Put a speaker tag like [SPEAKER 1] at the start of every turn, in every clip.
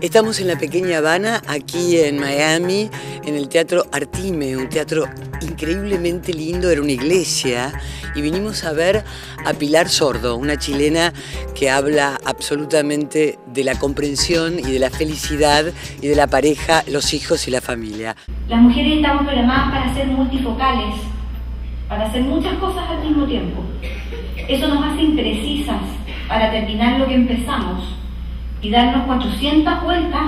[SPEAKER 1] Estamos en la pequeña Habana, aquí en Miami, en el Teatro Artime, un teatro increíblemente lindo, era una iglesia, y vinimos a ver a Pilar Sordo, una chilena que habla absolutamente de la comprensión y de la felicidad y de la pareja, los hijos y la familia.
[SPEAKER 2] Las mujeres estamos programadas para ser multifocales, para hacer muchas cosas al mismo tiempo. Eso nos hace imprecisas para terminar lo que empezamos y darnos 400 vueltas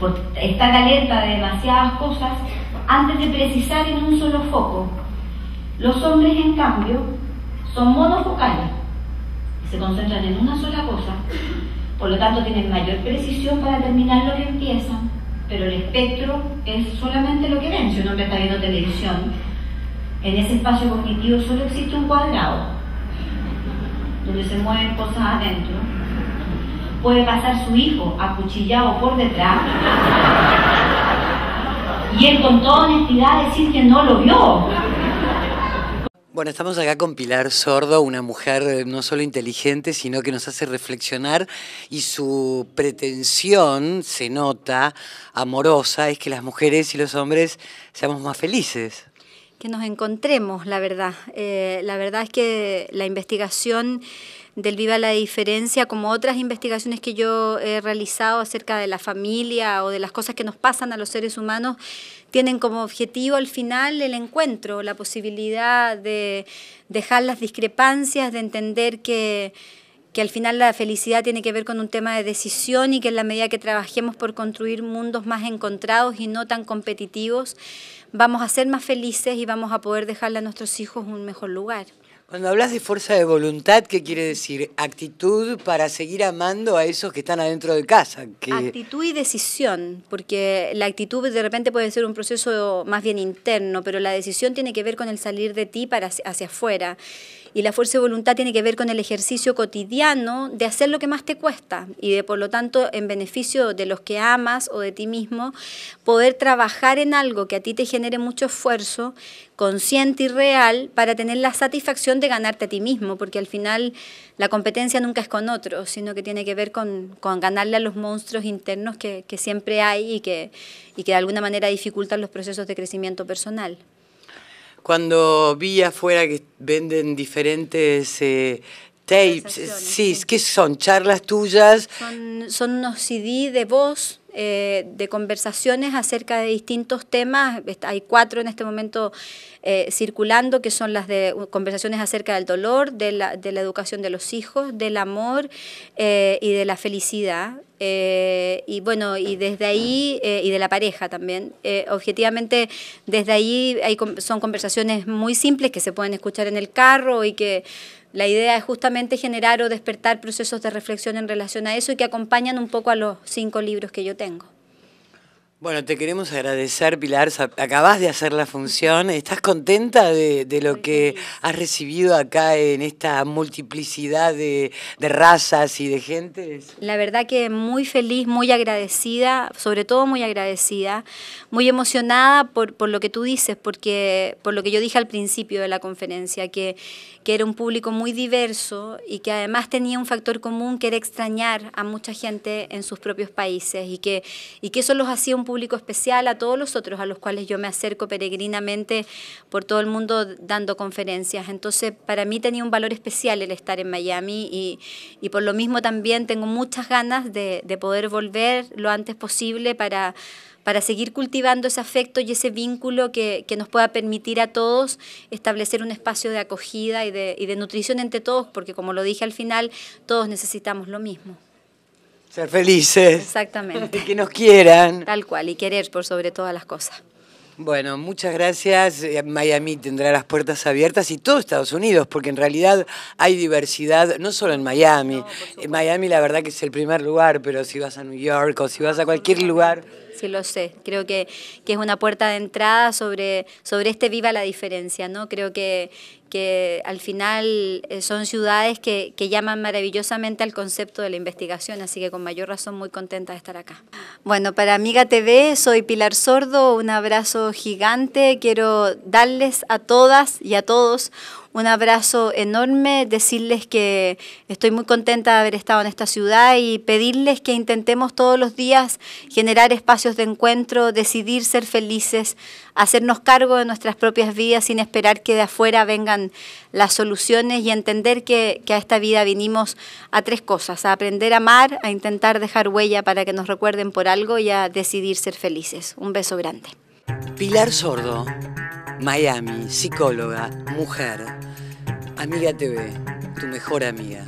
[SPEAKER 2] por estar alerta de demasiadas cosas antes de precisar en un solo foco. Los hombres, en cambio, son monofocales, se concentran en una sola cosa, por lo tanto tienen mayor precisión para terminar lo que empiezan, pero el espectro es solamente lo que ven. Si un hombre está viendo televisión, en ese espacio cognitivo solo existe un cuadrado, donde se mueven cosas adentro. Puede pasar su hijo acuchillado por detrás y él con toda honestidad decir que no lo vio.
[SPEAKER 1] Bueno, estamos acá con Pilar Sordo, una mujer eh, no solo inteligente, sino que nos hace reflexionar y su pretensión, se nota, amorosa, es que las mujeres y los hombres seamos más felices
[SPEAKER 2] que nos encontremos, la verdad. Eh, la verdad es que la investigación del Viva la Diferencia, como otras investigaciones que yo he realizado acerca de la familia o de las cosas que nos pasan a los seres humanos, tienen como objetivo al final el encuentro, la posibilidad de dejar las discrepancias, de entender que que al final la felicidad tiene que ver con un tema de decisión y que en la medida que trabajemos por construir mundos más encontrados y no tan competitivos, vamos a ser más felices y vamos a poder dejarle a nuestros hijos un mejor lugar.
[SPEAKER 1] Cuando hablas de fuerza de voluntad, ¿qué quiere decir? Actitud para seguir amando a esos que están adentro de casa. Actitud
[SPEAKER 2] y decisión, porque la actitud de repente puede ser un proceso más bien interno, pero la decisión tiene que ver con el salir de ti para hacia afuera. Y la fuerza de voluntad tiene que ver con el ejercicio cotidiano de hacer lo que más te cuesta y de, por lo tanto, en beneficio de los que amas o de ti mismo, poder trabajar en algo que a ti te genere mucho esfuerzo, consciente y real, para tener la satisfacción de ganarte a ti mismo, porque al final la competencia nunca es con otros, sino que tiene que ver con, ganarle a los monstruos internos que, que siempre hay y que, y que de alguna manera dificultan los procesos de crecimiento personal
[SPEAKER 1] cuando vi afuera que venden diferentes eh, tapes, sí, ¿qué son? ¿Charlas tuyas? Son, son unos CD
[SPEAKER 2] de voz eh, de conversaciones acerca de distintos temas. Hay cuatro en este momento eh, circulando, que son las de conversaciones acerca del dolor, de la, educación de los hijos, del amor eh, y de la felicidad. y bueno, y desde ahí, y de la pareja también. objetivamente, desde ahí hay, son conversaciones muy simples que se pueden escuchar en el carro y que la idea es justamente generar o despertar procesos de reflexión en relación a eso y que acompañan un poco a los cinco libros que yo tengo.
[SPEAKER 1] Bueno, te queremos agradecer, Pilar. Acabas de hacer la función. ¿Estás contenta de, lo que has recibido acá en esta multiplicidad de, razas y de gentes?
[SPEAKER 2] La verdad que muy feliz, muy agradecida, sobre todo muy agradecida, muy emocionada por, por lo que tú dices, porque por lo que yo dije al principio de la conferencia, que, era un público muy diverso y que además tenía un factor común que era extrañar a mucha gente en sus propios países y que, y que eso los hacía un público especial, a todos los otros a los cuales yo me acerco peregrinamente por todo el mundo dando conferencias. Entonces, para mí tenía un valor especial el estar en Miami y, y por lo mismo también tengo muchas ganas de, poder volver lo antes posible para para seguir cultivando ese afecto y ese vínculo que, nos pueda permitir a todos establecer un espacio de acogida y de nutrición entre todos, porque como lo dije al final, todos necesitamos lo mismo.
[SPEAKER 1] Ser felices.
[SPEAKER 2] Exactamente. que nos quieran. Tal cual, y querer por sobre todas las cosas.
[SPEAKER 1] Bueno, muchas gracias. Eh, Miami tendrá las puertas abiertas y todo Estados Unidos, porque en realidad hay diversidad, no solo en Miami. Miami la verdad que es el primer lugar, pero si vas a New York o si vas a cualquier lugar
[SPEAKER 2] sí lo sé. Creo que, es una puerta de entrada sobre, sobre este Viva la Diferencia, ¿no? Creo que, que al final eh, son ciudades que, que, llaman maravillosamente al concepto de la investigación, así que con mayor razón muy contenta de estar acá. Bueno, para Amiga TV soy Pilar Sordo, un abrazo gigante, quiero darles a todas y a todos un abrazo enorme, decirles que estoy muy contenta de haber estado en esta ciudad y pedirles que intentemos todos los días generar espacios de encuentro, decidir ser felices, hacernos cargo de nuestras propias vidas sin esperar que de afuera vengan las soluciones y entender que, a esta vida vinimos a tres cosas, a aprender a amar, a intentar dejar huella para que nos recuerden por algo y a decidir ser felices. Un beso grande.
[SPEAKER 1] Pilar Sordo. Miami, psicóloga, mujer, Amiga TV, tu mejor amiga.